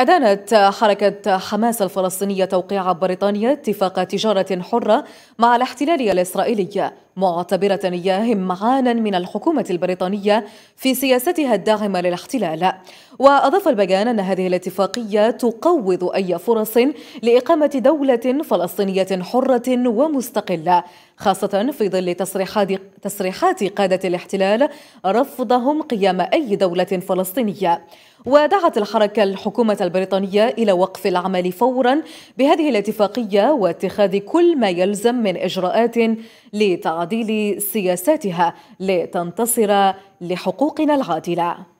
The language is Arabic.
أدانت حركة حماس الفلسطينية توقيع بريطانيا اتفاق تجارة حرة مع الاحتلال الإسرائيلي معتبرة إياه معانا من الحكومة البريطانية في سياستها الداعمة للاحتلال وأضاف البيان أن هذه الاتفاقية تقوض أي فرص لإقامة دولة فلسطينية حرة ومستقلة خاصة في ظل تصريحات تصريحات قادة الاحتلال رفضهم قيام أي دولة فلسطينية ودعت الحركة الحكومة البريطانية إلى وقف العمل فورا بهذه الاتفاقية واتخاذ كل ما يلزم من إجراءات لتعديل سياساتها لتنتصر لحقوقنا العادله